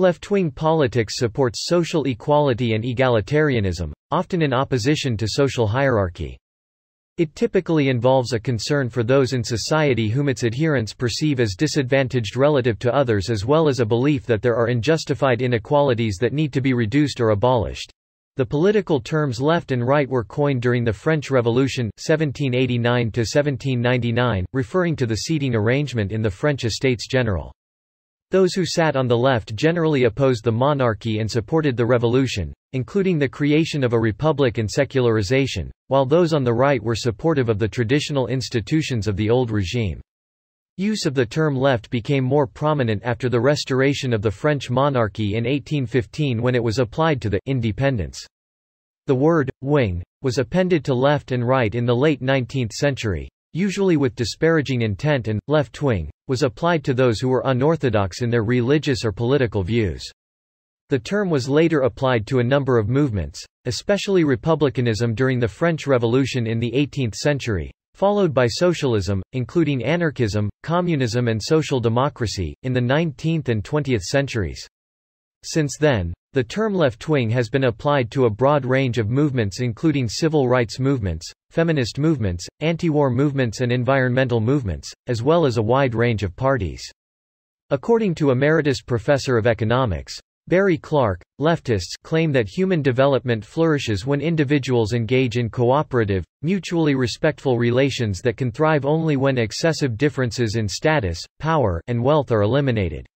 Left-wing politics supports social equality and egalitarianism, often in opposition to social hierarchy. It typically involves a concern for those in society whom its adherents perceive as disadvantaged relative to others as well as a belief that there are unjustified inequalities that need to be reduced or abolished. The political terms left and right were coined during the French Revolution, 1789-1799, referring to the seating arrangement in the French Estates General. Those who sat on the left generally opposed the monarchy and supported the revolution, including the creation of a republic and secularization, while those on the right were supportive of the traditional institutions of the old regime. Use of the term left became more prominent after the restoration of the French monarchy in 1815 when it was applied to the independence. The word, wing, was appended to left and right in the late 19th century, usually with disparaging intent and, left-wing, was applied to those who were unorthodox in their religious or political views. The term was later applied to a number of movements, especially republicanism during the French Revolution in the 18th century, followed by socialism, including anarchism, communism and social democracy, in the 19th and 20th centuries. Since then, the term left-wing has been applied to a broad range of movements including civil rights movements, feminist movements, anti-war movements and environmental movements, as well as a wide range of parties. According to Emeritus Professor of Economics, Barry Clark, leftists claim that human development flourishes when individuals engage in cooperative, mutually respectful relations that can thrive only when excessive differences in status, power, and wealth are eliminated.